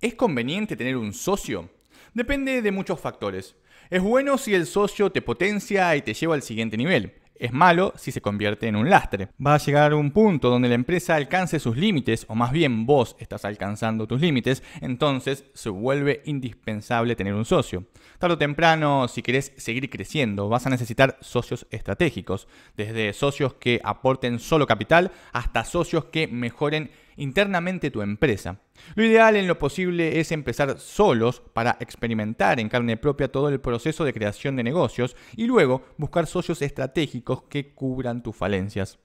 ¿Es conveniente tener un socio? Depende de muchos factores. Es bueno si el socio te potencia y te lleva al siguiente nivel. Es malo si se convierte en un lastre. Va a llegar un punto donde la empresa alcance sus límites, o más bien vos estás alcanzando tus límites, entonces se vuelve indispensable tener un socio. Tarde o temprano, si querés seguir creciendo, vas a necesitar socios estratégicos, desde socios que aporten solo capital hasta socios que mejoren internamente tu empresa. Lo ideal en lo posible es empezar solos para experimentar en carne propia todo el proceso de creación de negocios y luego buscar socios estratégicos que cubran tus falencias.